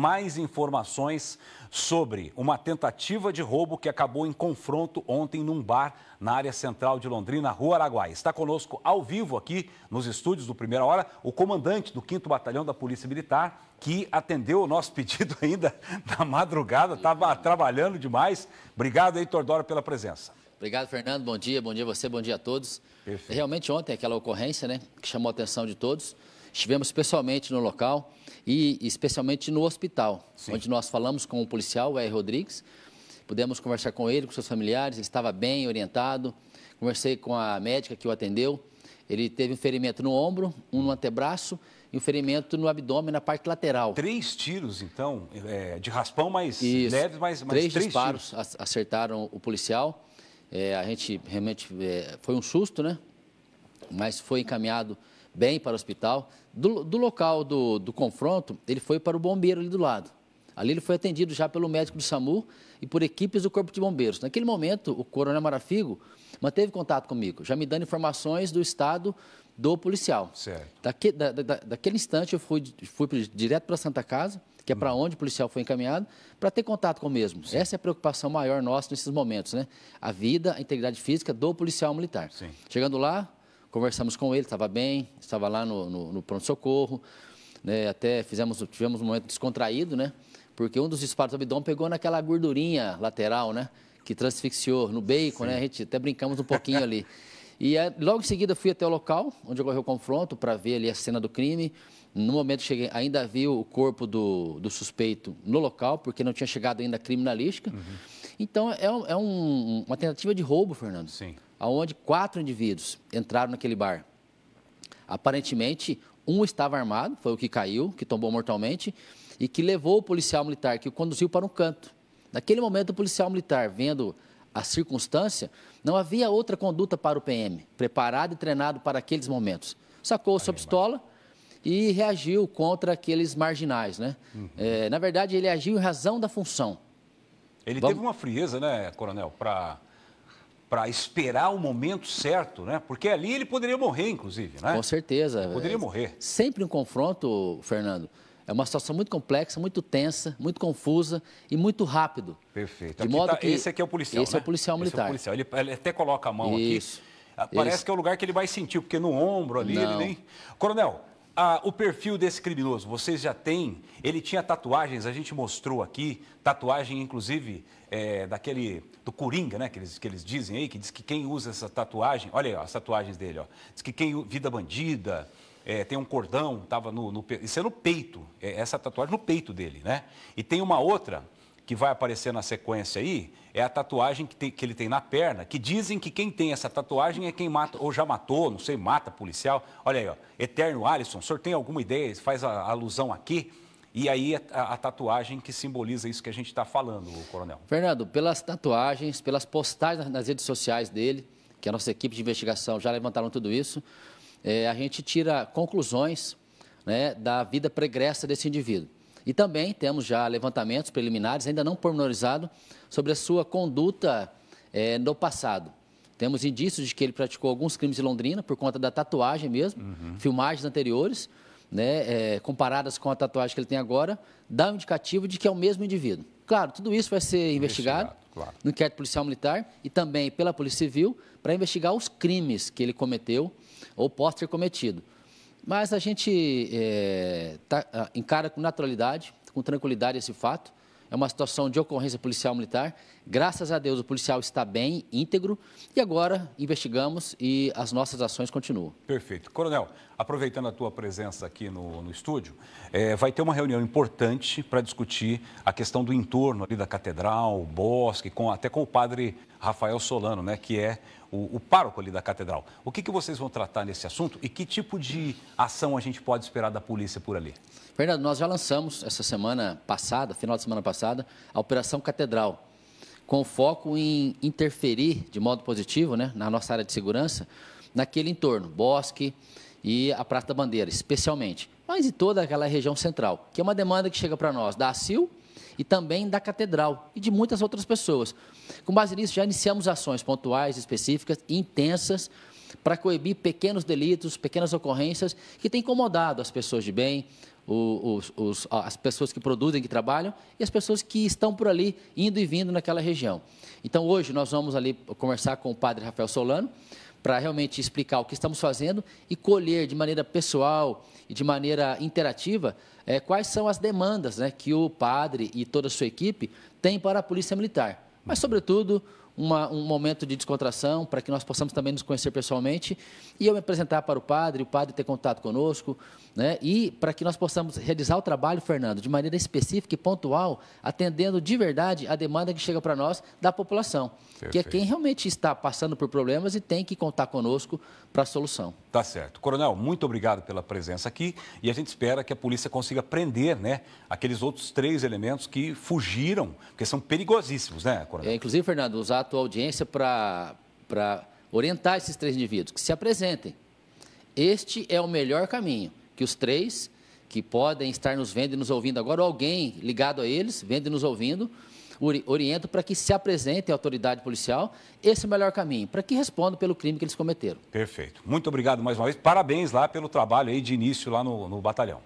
mais informações sobre uma tentativa de roubo que acabou em confronto ontem num bar na área central de Londrina, Rua Araguaia. Está conosco ao vivo aqui nos estúdios do Primeira Hora o comandante do 5 Batalhão da Polícia Militar, que atendeu o nosso pedido ainda na madrugada, estava trabalhando demais. Obrigado aí, Tordoro, pela presença. Obrigado, Fernando. Bom dia, bom dia a você, bom dia a todos. Perfeito. Realmente ontem aquela ocorrência, né, que chamou a atenção de todos. Estivemos pessoalmente no local e especialmente no hospital, Sim. onde nós falamos com o policial, o R. Rodrigues. Pudemos conversar com ele, com seus familiares, ele estava bem orientado. Conversei com a médica que o atendeu. Ele teve um ferimento no ombro, um no antebraço e um ferimento no abdômen, na parte lateral. Três tiros, então, é, de raspão, mas Isso. leves, mas, mas três, três disparos tiros. acertaram o policial. É, a gente realmente é, foi um susto, né? Mas foi encaminhado bem para o hospital. Do, do local do, do confronto, ele foi para o bombeiro ali do lado. Ali ele foi atendido já pelo médico do SAMU e por equipes do Corpo de Bombeiros. Naquele momento, o coronel Marafigo manteve contato comigo, já me dando informações do estado do policial. Daque, da, da, daquele instante, eu fui, fui direto para a Santa Casa, que é para uhum. onde o policial foi encaminhado, para ter contato com o mesmo. Sim. Essa é a preocupação maior nossa nesses momentos, né? A vida, a integridade física do policial militar. Sim. Chegando lá, conversamos com ele, estava bem, estava lá no, no, no pronto-socorro, né, até fizemos, tivemos um momento descontraído, né? Porque um dos disparos do abdômen pegou naquela gordurinha lateral, né? Que transfixiou no bacon, né, Sim. né? A gente até brincamos um pouquinho ali. E logo em seguida fui até o local onde ocorreu o confronto para ver ali a cena do crime. No momento cheguei, ainda vi o corpo do, do suspeito no local, porque não tinha chegado ainda a criminalística. Uhum. Então, é, é um, uma tentativa de roubo, Fernando. Sim onde quatro indivíduos entraram naquele bar. Aparentemente, um estava armado, foi o que caiu, que tombou mortalmente, e que levou o policial militar, que o conduziu para um canto. Naquele momento, o policial militar, vendo a circunstância, não havia outra conduta para o PM, preparado e treinado para aqueles momentos. Sacou sua pistola e reagiu contra aqueles marginais. Né? Uhum. É, na verdade, ele agiu em razão da função. Ele Vamos... teve uma frieza, né, coronel, para para esperar o momento certo, né? Porque ali ele poderia morrer, inclusive, né? Com certeza. poderia é, morrer. Sempre um confronto, Fernando. É uma situação muito complexa, muito tensa, muito confusa e muito rápido. Perfeito. De aqui modo tá, que esse aqui é o policial, Esse né? é o né? policial militar. É o policial. Ele, ele, até coloca a mão Isso. aqui. Ah, parece Isso. que é o lugar que ele vai sentir, porque no ombro ali Não. ele nem... Coronel, o perfil desse criminoso, vocês já têm? Ele tinha tatuagens, a gente mostrou aqui, tatuagem inclusive é, daquele, do Coringa, né, que eles, que eles dizem aí, que diz que quem usa essa tatuagem, olha aí ó, as tatuagens dele, ó, diz que quem, vida bandida, é, tem um cordão, tava no, no, isso é no peito, é, essa tatuagem é no peito dele, né? E tem uma outra que vai aparecer na sequência aí, é a tatuagem que, tem, que, ele tem na perna, que dizem que quem tem essa tatuagem é quem mata, ou já matou, não sei, mata policial. Olha aí, ó, Eterno Alisson, o senhor tem alguma ideia? Faz a, a alusão aqui. E aí a, a, tatuagem que simboliza isso que a gente está falando, coronel. Fernando, pelas tatuagens, pelas postagens nas redes sociais dele, que a nossa equipe de investigação já levantaram tudo isso, é, a gente tira conclusões né, da vida pregressa desse indivíduo. E também temos já levantamentos preliminares, ainda não pormenorizado, sobre a sua conduta é, no passado. Temos indícios de que ele praticou alguns crimes em Londrina por conta da tatuagem mesmo, uhum. filmagens anteriores, né, é, comparadas com a tatuagem que ele tem agora, dá um indicativo de que é o mesmo indivíduo. Claro, tudo isso vai ser investigado, investigado claro. no inquérito policial militar e também pela Polícia Civil para investigar os crimes que ele cometeu ou pode ter cometido. Mas a gente é, tá, ah, encara com naturalidade, com tranquilidade esse fato. É uma situação de ocorrência policial militar. Graças a Deus o policial está bem, íntegro, e agora investigamos e as nossas ações continuam. Perfeito. Coronel, aproveitando a tua presença aqui no, no estúdio, é, vai ter uma reunião importante para discutir a questão do entorno ali da catedral, bosque, com, até com o padre Rafael Solano, né, que é o, o pároco ali da catedral. O que, que vocês vão tratar nesse assunto e que tipo de ação a gente pode esperar da polícia por ali? Fernando, nós já lançamos essa semana passada, final de semana passada, a Operação Catedral com foco em interferir de modo positivo né, na nossa área de segurança, naquele entorno, bosque e a Praça da Bandeira, especialmente, mas em toda aquela região central, que é uma demanda que chega para nós da ACIL e também da Catedral e de muitas outras pessoas. Com base nisso, já iniciamos ações pontuais, específicas e intensas para coibir pequenos delitos, pequenas ocorrências que têm incomodado as pessoas de bem, os, os, as pessoas que produzem, que trabalham, e as pessoas que estão por ali, indo e vindo naquela região. Então, hoje, nós vamos ali conversar com o padre Rafael Solano, para realmente explicar o que estamos fazendo e colher de maneira pessoal e de maneira interativa é, quais são as demandas né, que o padre e toda a sua equipe têm para a Polícia Militar. Mas, sobretudo, uma, um momento de descontração, para que nós possamos também nos conhecer pessoalmente, e eu me apresentar para o padre, o padre ter contato conosco, né? e para que nós possamos realizar o trabalho, Fernando, de maneira específica e pontual, atendendo de verdade a demanda que chega para nós da população, Perfeito. que é quem realmente está passando por problemas e tem que contar conosco para a solução. Tá certo. Coronel, muito obrigado pela presença aqui e a gente espera que a polícia consiga prender né, aqueles outros três elementos que fugiram, porque são perigosíssimos, né, Coronel? É, inclusive, Fernando, os atos tua audiência para orientar esses três indivíduos, que se apresentem. Este é o melhor caminho, que os três que podem estar nos vendo e nos ouvindo agora, ou alguém ligado a eles, vendo e nos ouvindo, oriento para que se apresentem à autoridade policial esse é o melhor caminho, para que respondam pelo crime que eles cometeram. Perfeito. Muito obrigado mais uma vez. Parabéns lá pelo trabalho aí de início lá no, no batalhão.